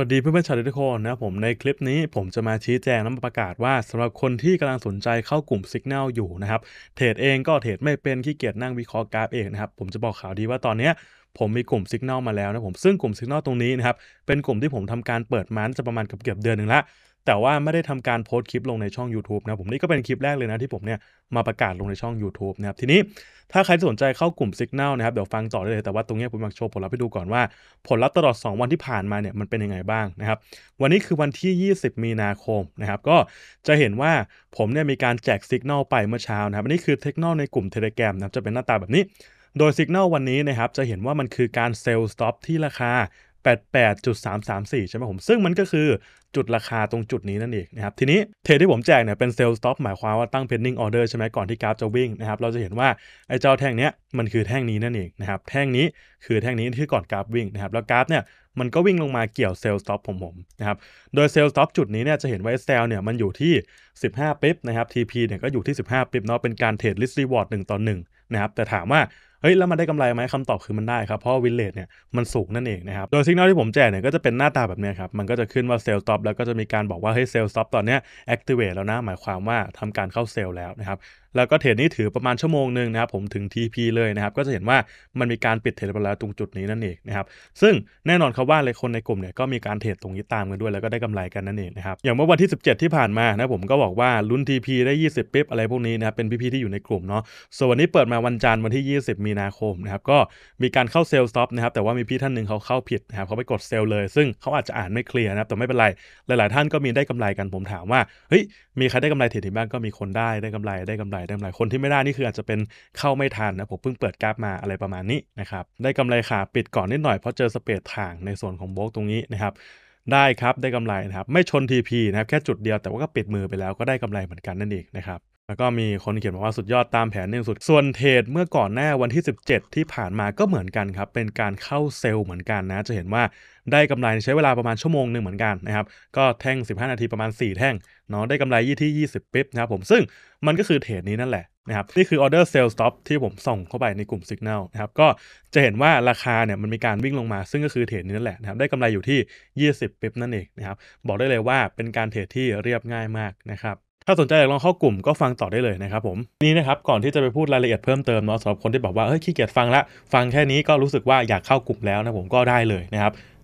สวัสดีเพื่อนเพื่อนชาวทุกคนนะผมในคลิปนี้ผมจะมาชี้แจงและประกาศว่า สำหรับคนที่กำลังสนใจเข้ากลุ่ม Signal อยู่นะครับเทรดเองก็เทรดไม่เป็นขี้เกียจนั่งวิเคราะห์กราฟเองนะครับผมจะบอกข่าวดีว่าตอนนี้ผมมีกลุ่ม Signal มาแล้วนะผมซึ่งกลุ่ม Signal ตรงนี้นะครับเป็นกลุ่มที่ผมทำการเปิดมาจะประมาณเกือบเดือนหนึ่งละแต่ว่าไม่ได้ทำการโพสต์คลิป ลงในช่อง YouTube นะผมนี่ก็เป็นคลิปแรกเลยนะที่ผมเนี่ยมาประกาศลงในช่อง YouTube นะครับทีนี้ถ้าใครสนใจเข้ากลุ่ม Signal นะครับเดี๋ยวฟังต่อได้เลย แต่ว่าตรงนี้ผมอยากโชว์ผลลัพธ์ให้ดูก่อนว่า ผลลัพธ์ตลอด 2 วันที่ผ่านมาเนี่ยมันเป็นยังไงบ้างนะครับวันนี้คือวันที่ 20 มีนาคมนะครับก็จะเห็นว่าผมเนี่ยมีการแจก Signal ไปเมื่อเช้านะครับอันนี้คือเทคน a ในกลุ่ม Telegram นะครับจะเป็นหน้าตาแบบนี้ โดย Signal วันนี้นะครับจะเห็นว่ามันคือการเซลล์สต็อปที่ราคา88.334 ใช่ไหมผม ซึ่งมันก็คือจุดราคาตรงจุดนี้นั่นเองนะครับ ทีนี้เทรดที่ผมแจกเนี่ยเป็นเซลล์สต็อปหมายความว่าตั้ง pending order ใช่ไหมก่อนที่กราฟจะวิ่งนะครับเราจะเห็นว่า ไอ้เจ้าแท่งเนี้ยมันคือแท่งนี้นั่นเองนะครับ แท่งนี้คือแท่งนี้ที่ก่อนกราฟวิ่งนะครับแล้วกราฟเนี่ยมันก็วิ่งลงมาเกี่ยว เซลล์สต็อปผมผมนะครับ โดยเซลล์สต็อปจุดนี้เนี่ยจะเห็นว่าเซลล์เนี่ยมันอยู่ที่ 15ปิ๊บนะครับ TP เนี่ยก็อยู่ที่15ปิ๊บเนาะเป็นการเทรดลิสต์รีวอร์ดงต่องนะครับแต่ถามว่าเฮ้ย แล้วมันได้กำไรไหมคำตอบคือมันได้ครับ เพราะวินเลทเนี่ย มันสูงนั่นเองนะครับ โดยสัญญาณที่ผมแจกเนี่ย ก็จะเป็นหน้าตาแบบนี้ครับ มันก็จะขึ้นว่าเซลล์ท็อปแล้วก็จะมีการบอกว่าเฮ้ยเซลล์ท็อปตอนนี้แอคทีเวทแล้วนะ หมายความว่าทำการเข้าเซลล์แล้วนะครับแล้วก็เทรดนี้ถือประมาณชั่วโมงหนึ่งนะครับ ผมถึง TP เลยนะครับก็จะเห็นว่ามันมีการปิดเทรดไปแล้วตรงจุดนี้นั่นเองนะครับซึ่งแน่นอนครับว่าเลยคนในกลุ่มเนี่ยก็มีการเทรดตรงนี้ตามกันด้วยแล้วก็ได้กำไรกันนั่นเองนะครับอย่างเมื่อวันที่17 ที่ผ่านมานะผมก็บอกว่าลุ้น TP ได้ 20ปิ๊บอะไรพวกนี้นะครับเป็นพี่ๆที่อยู่ในกลุ่มเนาะส่วนวันนี้เปิดมาวันจันทร์วันที่ 20 มีนาคมนะครับก็มีการเข้าเซลล์สต็อปนะครับแต่ว่ามีพี่ท่านหนึ่งเขาเข้าผิดนะครับเขาไปกดเซลล์เลย ซึ่งเขาอาจจะอ่านไม่เคลียร์นะครับแต่ไม่เป็นไรหลายๆ ท่านก็มีได้กำไรกันผมถามว่าเฮ้ยมีใครได้กำไรเทรดบ้างก็มีคนได้ได้กำไรได้กำไรไรเด้กำไรคนที่ไม่ได้นี่คืออาจจะเป็นเข้าไม่ทันนะผมเพิ่งเปิดกราฟมาอะไรประมาณนี้นะครับได้กำไรขาปิดก่อนนิดหน่อยเพราะเจอสเปดทางในส่วนของโบกตรงนี้นะครับได้ครับได้กำไรนะครับ ไม่ชน TP นะครับแค่จุดเดียวแต่ว่าก็ปิดมือไปแล้วก็ได้กำไรเหมือนกันนั่นเองนะครับแล้วก็มีคนเขียนบอกว่าสุดยอดตามแผนหน่สุดส่วนเทรดเมื่อก่อนหน้าวันที่ 17 ที่ผ่านมาก็เหมือนกันครับ เป็นการเข้าเซลล์เหมือนกันนะ จะเห็นว่าได้กำไรใช้เวลาประมาณชั่วโมงหนึ่งเหมือนกันนะครับก็แท่ง 15 นาทีประมาณ 4 แท่งเนาะได้กำไรยี่ที่20ปิ๊บนะครับผมซึ่งมันก็คือเทรดนี้นั่นแหละนะครับนี่คืออออร์เซลล์สต็อปที่ผมส่งเข้าไปในกลุ่มสัญญาณนะครับก็จะเห็นว่าราคาเนี่ยมันมีการวิ่งลงมา ซึ่งก็คือเทรดนี้นั่นแหละนะครับได้กำไรอยู่ที่20ปิ๊บนั่นเองนะครับบอกได้เลยว่าเป็นการเทรดที่เรียบง่ายมากนะครับถ้าสนใจอยากลองเข้ากลุ่มก็ฟังต่อได้เลยนะครับผม นี่นะครับ ก่อนที่จะไปพูดรายละเอียดเพิ่มเติมเนาะสำหรับคนที่บอกว่าเฮ้ยขี้เกียจฟังละฟังแค่นี้ก็รู้สึกว่าอยากเข้ากลุ่มแล้วนะผมก็ได้เลยนะครับ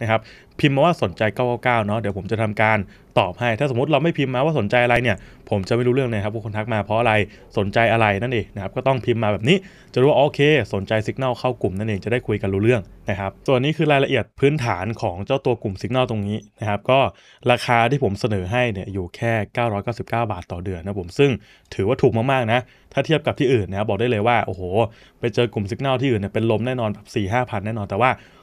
นะครับพิมพ์มาว่าสนใจ 999 เนาะเดี๋ยวผมจะทำการตอบให้ ถ้าสมมติเราไม่พิมพ์มาว่าสนใจอะไรเนี่ย ผมจะไม่รู้เรื่องเลยครับว่าคนทักมาเพราะอะไร สนใจอะไรนั่นเองนะครับ ก็ต้องพิมพ์มาแบบนี้ จะรู้ว่าโอเค สนใจสัญญาณเข้ากลุ่มนั่นเอง จะได้คุยกันรู้เรื่องนะครับ ส่วนนี้คือรายละเอียดพื้นฐานของเจ้าตัวกลุ่มสัญญาณตรงนี้นะครับ ก็ราคาที่ผมเสนอให้เนี่ย อยู่แค่ 999 บาทต่อเดือนนะผม ซึ่งถือว่าถูกมากๆ นะ ถ้าเทียบกับที่อื่นนะครับบอกได้เลยว่า โอ้โห ไปเจอกลุ่มสัญญาณที่อื่นเนี่ยเป็นลมแน่นอนแบบ้าพันแน่นอนแต่ว่า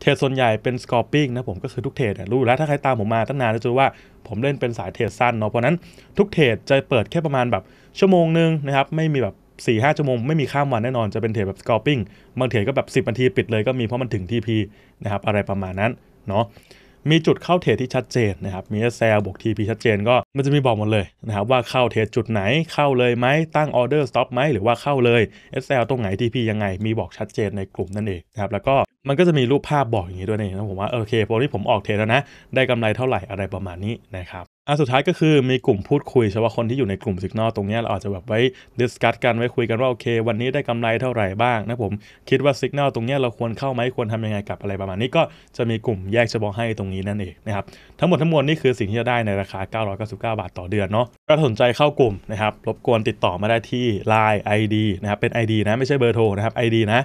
เทรดส่วนใหญ่เป็นสกอร์ปิ้งนะผมก็คือทุกเทรดรู้แล้วถ้าใครตามผมมาตั้งนานจะรู้ว่าผมเล่นเป็นสายเทรดสั้นเนาะเพราะนั้นทุกเทรดจะเปิดแค่ประมาณแบบชั่วโมงนึงนะครับ ไม่มีแบบ4ี่ห้าชั่วโมงไม่มีข้ามวันแน่นอนจะเป็นเทรดแบบสกอร์ปิ้งบางเทรดก็แบบ 10นาทีปิดเลยก็มีเพราะมันถึงทีพีนะครับ อะไรประมาณนั้นเนาะมีจุดเข้าเทรดที่ชัดเจนนะครับมีแซลบวกทีพีชัดเจนก็มันจะมีบอกหมดเลยนะครับว่าเข้าเทรดจุดไหนเข้าเลยไหมตั้งออเดอร์สต็อปไหมหรือว่าเข้าเลย SL ตรงไหนทีพียังไง มีบอกชัดเจนในกลุ่มนั่นเองนะครับแล้วก็มันก็จะมีรูปภาพบอกอย่างนี้ด้วยนะผมว่าโอเคพอที่ผมออกเทรดแล้วนะ ได้กำไรเท่าไหร่อะไรประมาณนี้นะครับอันสุดท้ายก็คือมีกลุ่มพูดคุยเฉพาะคนที่อยู่ในกลุ่มสิกนอตรงนี้เราอาจจะแบบไว้ดิสคัตกันไว้คุยกันว่าโอเค วันนี้ได้กำไรเท่าไหร่บ้างนะผมคิดว่าสิกนอตรงนี้เราควรเข้าไหมควรทำยังไงกับอะไรประมาณนี้ ก็จะมีกลุ่มแยกเฉพาะให้ตรงนี้นั่นเองนะครับทั้งหมดทั้งมวลนี่คือสิ่งที่จะได้ในราคา999 บาทต่อเดือนเนาะถ้าสนใจเข้ากลุ่มนะครับรบกวนติดต่อมาได้ที่ Line ID นะครับเป็น ID นะไม่ใช่เบอร์โทรนะครับ ID นะ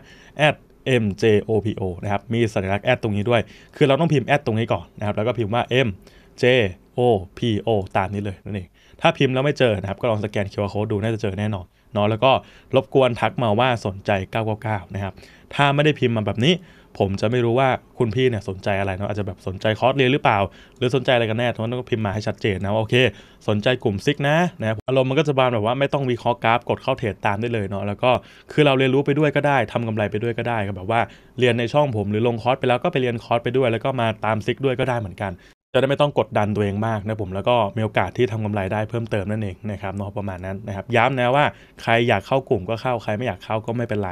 at MJOPO นะครับ มีสัญลักษณ์แอดตรงนี้ด้วย คือเราต้องพิมพ์แอดตรงนี้ก่อน นะครับ แล้วก็พิมพ์ว่า MJOPO ตามนี้เลยนั่นเองถ้าพิมพ์แล้วไม่เจอนะครับ ก็ลองสแกน QR code ดูน่าจะเจอแน่นอนเนาะแล้วก็รบกวนทักมาว่าสนใจ999 นะครับ ถ้าไม่ได้พิมพ์มาแบบนี้ผมจะไม่รู้ว่าคุณพี่เนี่ยสนใจอะไรเนาะอาจจะแบบสนใจคอร์สเรียนหรือเปล่า หรือสนใจอะไรกันแน่ทุกคนั้กงพิมพ์มาให้ชัดเจนนะว่าโอเค สนใจกลุ่มซิกนะนะอารมณ์มันก็จะบานแบบว่าไม่ต้องวิเคราะห์กราฟกดเข้าเทรดตามได้เลยเนาะแล้วก็คือเราเรียนรู้ไปด้วยก็ได้ทำกำไรไปด้วยก็ได้ก็แบบว่าเรียนในช่องผมหรือลงคอร์สไปแล้วก็ไปเรียนคอร์สไปด้วย แล้วก็มาตามซิกด้วยก็ได้เหมือนกัน จะได้ไม่ต้องกดดันตัวเองมากนะผมแล้วก็มีโอกาสที่ทำกำไรได้เพิ่มเติมนั่นเองนะครับเนาะประมาณนั้นนะครับย้ำนะว่าใครอยากเข้ากลุ่มก็เข้าใครไม่อยากเข้าก็ไม่เป็นไร